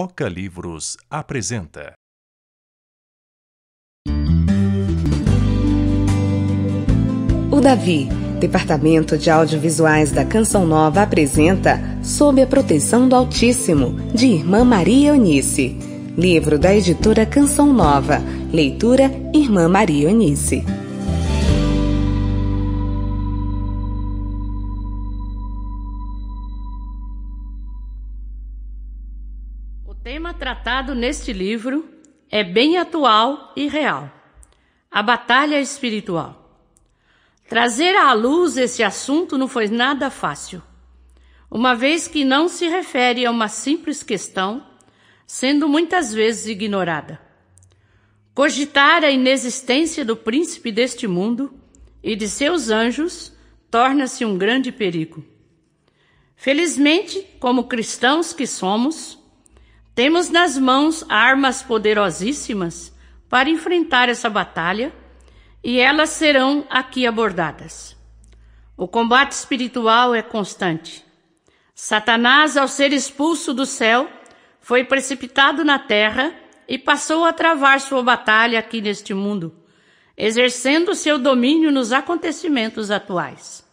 Toca Livros apresenta. O Davi, Departamento de Audiovisuais da Canção Nova apresenta Sob a Proteção do Altíssimo, de Irmã Maria Eunice. Livro da editora Canção Nova. Leitura Irmã Maria Eunice. tema tratado neste livro é bem atual e real: a batalha espiritual. Trazer à luz esse assunto não foi nada fácil, uma vez que não se refere a uma simples questão, sendo muitas vezes ignorada. Cogitar a inexistência do príncipe deste mundo e de seus anjos torna-se um grande perigo. Felizmente, como cristãos que somos, temos nas mãos armas poderosíssimas para enfrentar essa batalha e elas serão aqui abordadas. O combate espiritual é constante. Satanás, ao ser expulso do céu, foi precipitado na terra e passou a travar sua batalha aqui neste mundo, exercendo seu domínio nos acontecimentos atuais.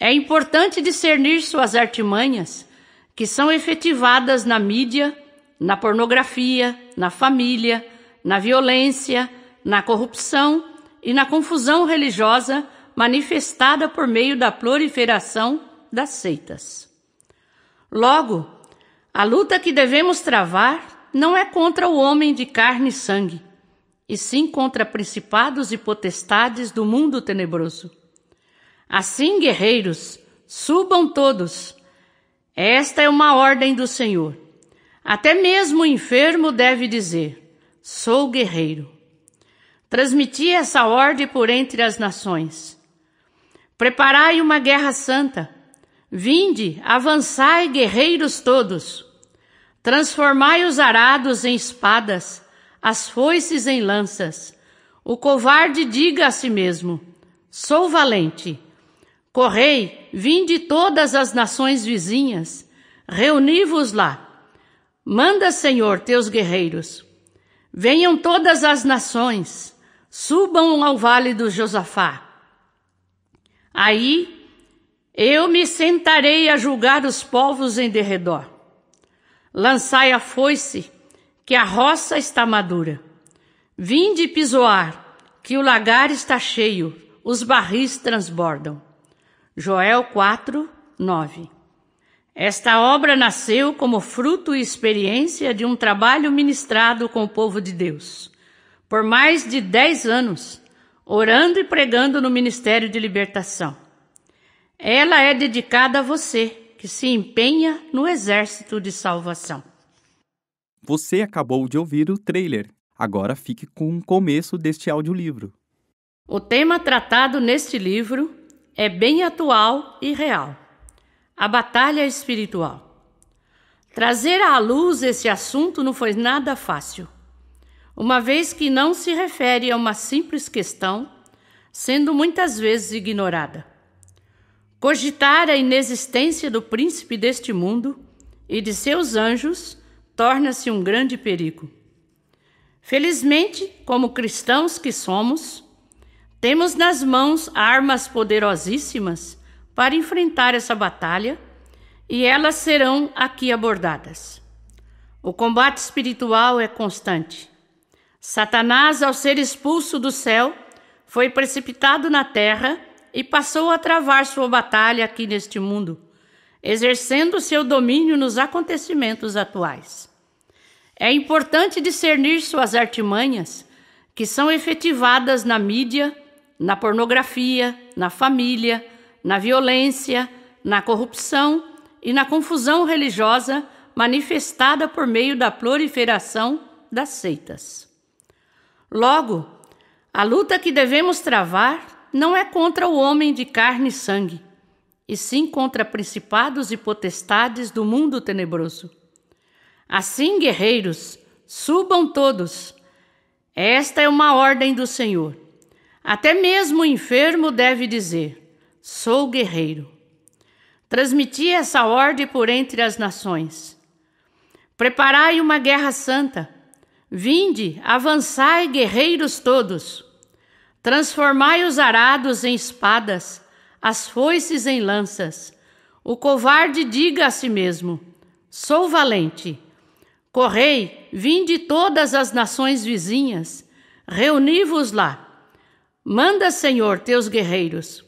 É importante discernir suas artimanhas, que são efetivadas na mídia na pornografia, na família, na violência, na corrupção e na confusão religiosa manifestada por meio da proliferação das seitas. Logo, a luta que devemos travar não é contra o homem de carne e sangue, e sim contra principados e potestades do mundo tenebroso. Assim, guerreiros, subam todos. Esta é uma ordem do Senhor. Até mesmo o enfermo deve dizer: Sou guerreiro. Transmiti essa ordem por entre as nações. Preparai uma guerra santa. Vinde, avançai, guerreiros todos. Transformai os arados em espadas, as foices em lanças. O covarde diga a si mesmo: Sou valente. Correi, vinde todas as nações vizinhas, reuni-vos lá. Manda, Senhor, teus guerreiros. Venham todas as nações, subam ao vale do Josafá. Aí eu me sentarei a julgar os povos em derredor. Lançai a foice, que a roça está madura. Vinde pisoar, que o lagar está cheio, os barris transbordam. Joel 4, 9. Esta obra nasceu como fruto e experiência de um trabalho ministrado com o povo de Deus, por mais de dez anos, orando e pregando no Ministério de Libertação. Ela é dedicada a você, que se empenha no exército de salvação. Você acabou de ouvir o trailer. Agora fique com o começo deste audiolivro. O tema tratado neste livro é bem atual e real a batalha espiritual. Trazer à luz esse assunto não foi nada fácil, uma vez que não se refere a uma simples questão, sendo muitas vezes ignorada. Cogitar a inexistência do príncipe deste mundo e de seus anjos torna-se um grande perigo. Felizmente, como cristãos que somos, temos nas mãos armas poderosíssimas para enfrentar essa batalha e elas serão aqui abordadas. O combate espiritual é constante. Satanás, ao ser expulso do céu, foi precipitado na terra e passou a travar sua batalha aqui neste mundo, exercendo seu domínio nos acontecimentos atuais. É importante discernir suas artimanhas, que são efetivadas na mídia, na pornografia, na família, na violência, na corrupção e na confusão religiosa manifestada por meio da proliferação das seitas. Logo, a luta que devemos travar não é contra o homem de carne e sangue, e sim contra principados e potestades do mundo tenebroso. Assim, guerreiros, subam todos. Esta é uma ordem do Senhor. Até mesmo o enfermo deve dizer: sou guerreiro. Transmiti essa ordem por entre as nações. Preparai uma guerra santa. Vinde, avançai, guerreiros todos. Transformai os arados em espadas, as foices em lanças. O covarde diga a si mesmo: Sou valente. Correi, vinde todas as nações vizinhas, reuni-vos lá. Manda, Senhor, teus guerreiros.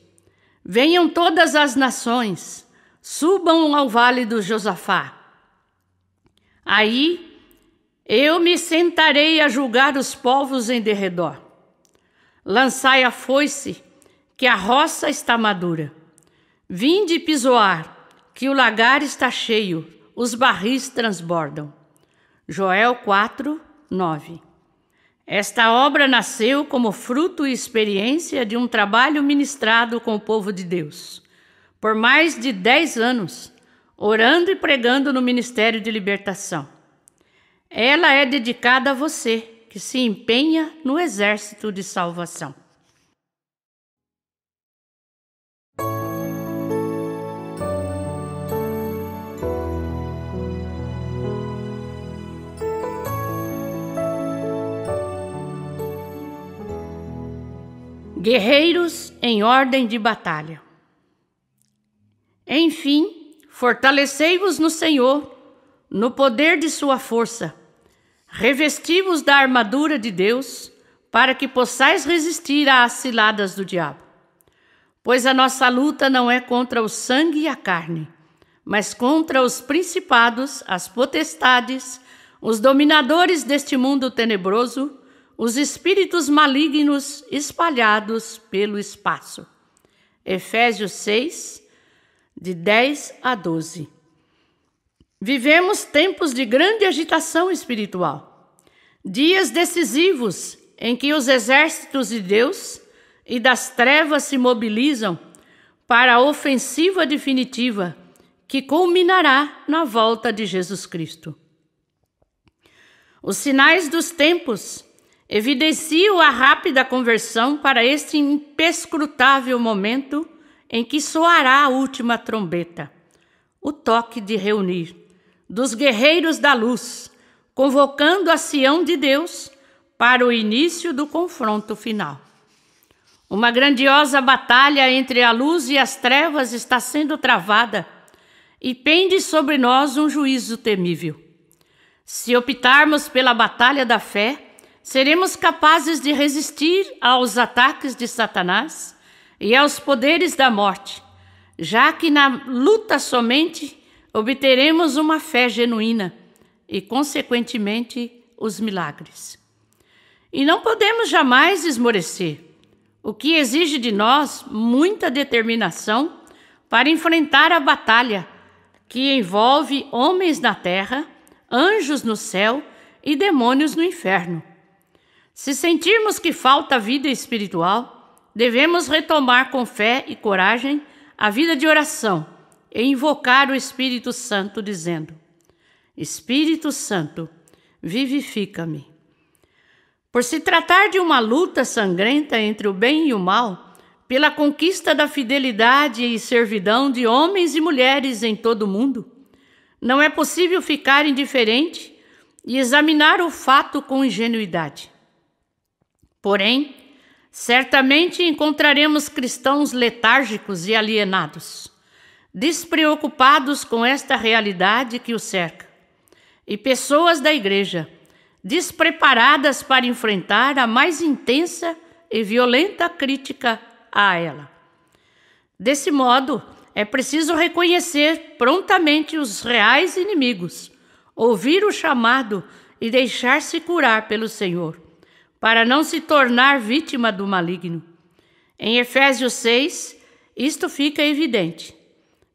Venham todas as nações, subam ao vale do Josafá. Aí eu me sentarei a julgar os povos em derredor. Lançai a foice, que a roça está madura. Vinde pisoar, que o lagar está cheio, os barris transbordam. Joel 4, 9. Esta obra nasceu como fruto e experiência de um trabalho ministrado com o povo de Deus, por mais de dez anos, orando e pregando no Ministério de Libertação. Ela é dedicada a você que se empenha no exército de salvação. Guerreiros em ordem de batalha. Enfim, fortalecei-vos no Senhor, no poder de sua força. Revesti-vos da armadura de Deus, para que possais resistir às ciladas do diabo. Pois a nossa luta não é contra o sangue e a carne, mas contra os principados, as potestades, os dominadores deste mundo tenebroso os espíritos malignos espalhados pelo espaço. Efésios 6, de 10 a 12. Vivemos tempos de grande agitação espiritual, dias decisivos em que os exércitos de Deus e das trevas se mobilizam para a ofensiva definitiva que culminará na volta de Jesus Cristo. Os sinais dos tempos evidencio a rápida conversão para este imprescrutável momento em que soará a última trombeta, o toque de reunir dos guerreiros da luz, convocando a Sião de Deus para o início do confronto final. Uma grandiosa batalha entre a luz e as trevas está sendo travada e pende sobre nós um juízo temível. Se optarmos pela batalha da fé, Seremos capazes de resistir aos ataques de Satanás e aos poderes da morte, já que na luta somente obteremos uma fé genuína e, consequentemente, os milagres. E não podemos jamais esmorecer, o que exige de nós muita determinação para enfrentar a batalha que envolve homens na terra, anjos no céu e demônios no inferno. Se sentirmos que falta vida espiritual, devemos retomar com fé e coragem a vida de oração e invocar o Espírito Santo, dizendo: Espírito Santo, vivifica-me. Por se tratar de uma luta sangrenta entre o bem e o mal, pela conquista da fidelidade e servidão de homens e mulheres em todo o mundo, não é possível ficar indiferente e examinar o fato com ingenuidade. Porém, certamente encontraremos cristãos letárgicos e alienados, despreocupados com esta realidade que o cerca, e pessoas da igreja despreparadas para enfrentar a mais intensa e violenta crítica a ela. Desse modo, é preciso reconhecer prontamente os reais inimigos, ouvir o chamado e deixar-se curar pelo Senhor para não se tornar vítima do maligno. Em Efésios 6, isto fica evidente.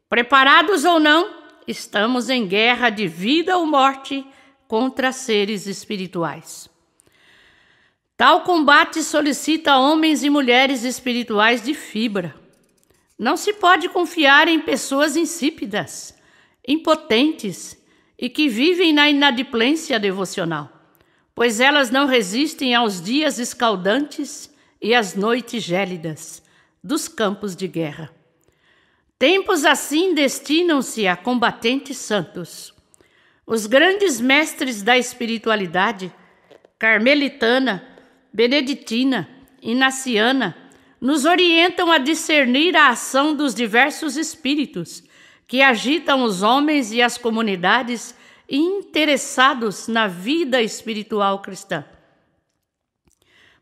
Preparados ou não, estamos em guerra de vida ou morte contra seres espirituais. Tal combate solicita homens e mulheres espirituais de fibra. Não se pode confiar em pessoas insípidas, impotentes e que vivem na inadimplência devocional pois elas não resistem aos dias escaldantes e às noites gélidas dos campos de guerra. Tempos assim destinam-se a combatentes santos. Os grandes mestres da espiritualidade, carmelitana, beneditina, inaciana, nos orientam a discernir a ação dos diversos espíritos que agitam os homens e as comunidades interessados na vida espiritual cristã.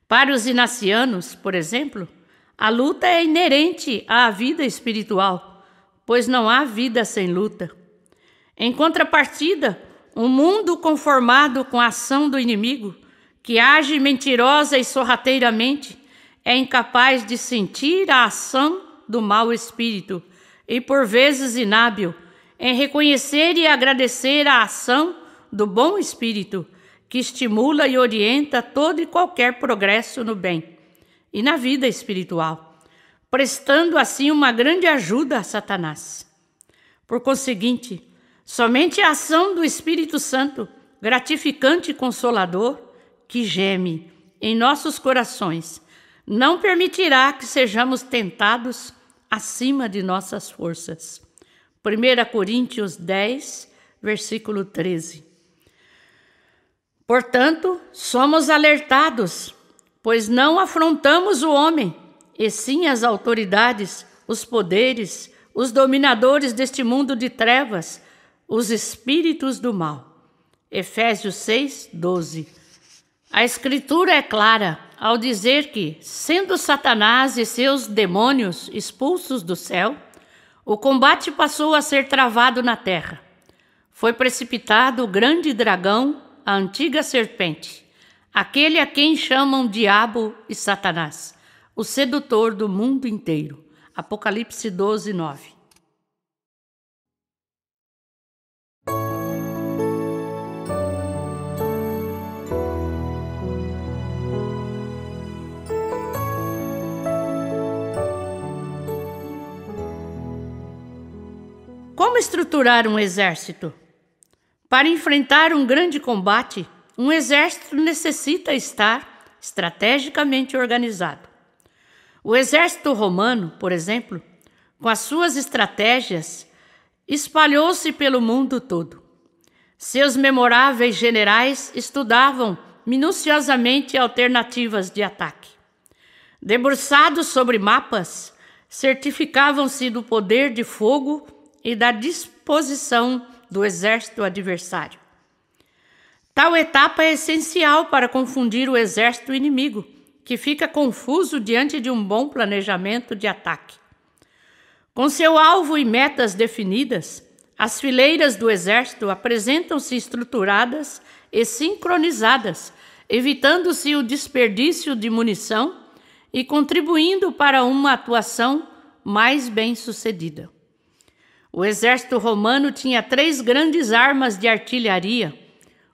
Para os inacianos, por exemplo, a luta é inerente à vida espiritual, pois não há vida sem luta. Em contrapartida, um mundo conformado com a ação do inimigo, que age mentirosa e sorrateiramente, é incapaz de sentir a ação do mau espírito e por vezes inábil em é reconhecer e agradecer a ação do bom espírito que estimula e orienta todo e qualquer progresso no bem e na vida espiritual, prestando assim uma grande ajuda a Satanás. Por conseguinte, somente a ação do Espírito Santo, gratificante e consolador, que geme em nossos corações, não permitirá que sejamos tentados acima de nossas forças. 1 Coríntios 10, versículo 13. Portanto, somos alertados, pois não afrontamos o homem, e sim as autoridades, os poderes, os dominadores deste mundo de trevas, os espíritos do mal. Efésios 6, 12. A Escritura é clara ao dizer que, sendo Satanás e seus demônios expulsos do céu, o combate passou a ser travado na terra. Foi precipitado o grande dragão, a antiga serpente, aquele a quem chamam Diabo e Satanás, o sedutor do mundo inteiro. Apocalipse 12, 9. estruturar um exército? Para enfrentar um grande combate, um exército necessita estar estrategicamente organizado. O exército romano, por exemplo, com as suas estratégias, espalhou-se pelo mundo todo. Seus memoráveis generais estudavam minuciosamente alternativas de ataque. Debruçados sobre mapas, certificavam-se do poder de fogo e da disposição do exército adversário. Tal etapa é essencial para confundir o exército inimigo, que fica confuso diante de um bom planejamento de ataque. Com seu alvo e metas definidas, as fileiras do exército apresentam-se estruturadas e sincronizadas, evitando-se o desperdício de munição e contribuindo para uma atuação mais bem-sucedida. O exército romano tinha três grandes armas de artilharia,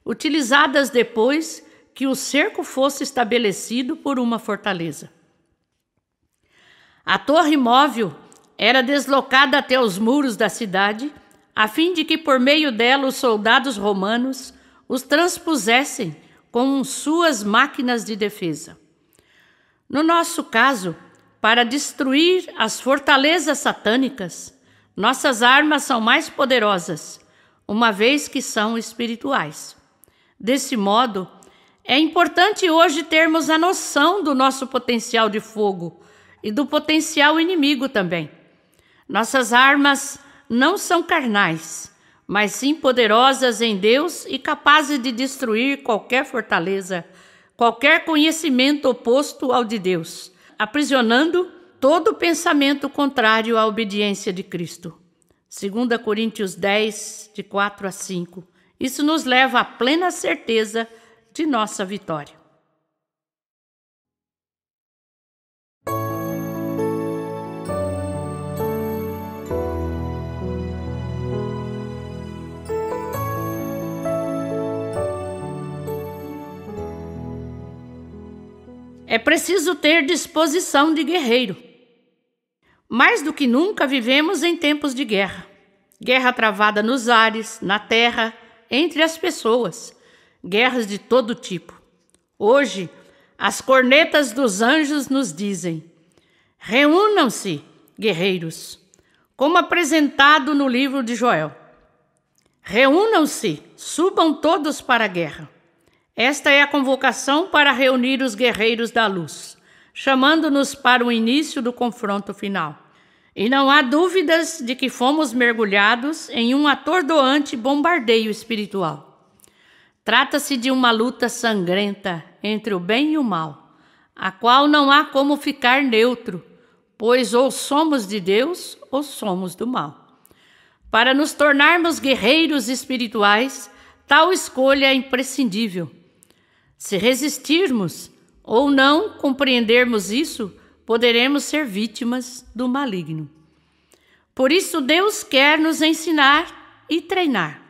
utilizadas depois que o cerco fosse estabelecido por uma fortaleza. A torre móvel era deslocada até os muros da cidade, a fim de que por meio dela os soldados romanos os transpusessem com suas máquinas de defesa. No nosso caso, para destruir as fortalezas satânicas, nossas armas são mais poderosas, uma vez que são espirituais. Desse modo, é importante hoje termos a noção do nosso potencial de fogo e do potencial inimigo também. Nossas armas não são carnais, mas sim poderosas em Deus e capazes de destruir qualquer fortaleza, qualquer conhecimento oposto ao de Deus, aprisionando todo pensamento contrário à obediência de Cristo. 2 Coríntios 10, de 4 a 5. Isso nos leva à plena certeza de nossa vitória. É preciso ter disposição de guerreiro. Mais do que nunca vivemos em tempos de guerra. Guerra travada nos ares, na terra, entre as pessoas. Guerras de todo tipo. Hoje, as cornetas dos anjos nos dizem: reúnam-se, guerreiros, como apresentado no livro de Joel. Reúnam-se, subam todos para a guerra. Esta é a convocação para reunir os guerreiros da luz, chamando-nos para o início do confronto final. E não há dúvidas de que fomos mergulhados em um atordoante bombardeio espiritual. Trata-se de uma luta sangrenta entre o bem e o mal, a qual não há como ficar neutro, pois ou somos de Deus ou somos do mal. Para nos tornarmos guerreiros espirituais, tal escolha é imprescindível. Se resistirmos ou não compreendermos isso, poderemos ser vítimas do maligno. Por isso, Deus quer nos ensinar e treinar.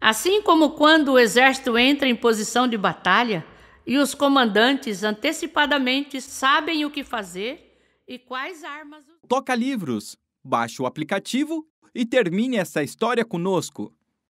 Assim como quando o exército entra em posição de batalha e os comandantes antecipadamente sabem o que fazer e quais armas. Toca livros, baixe o aplicativo e termine essa história conosco.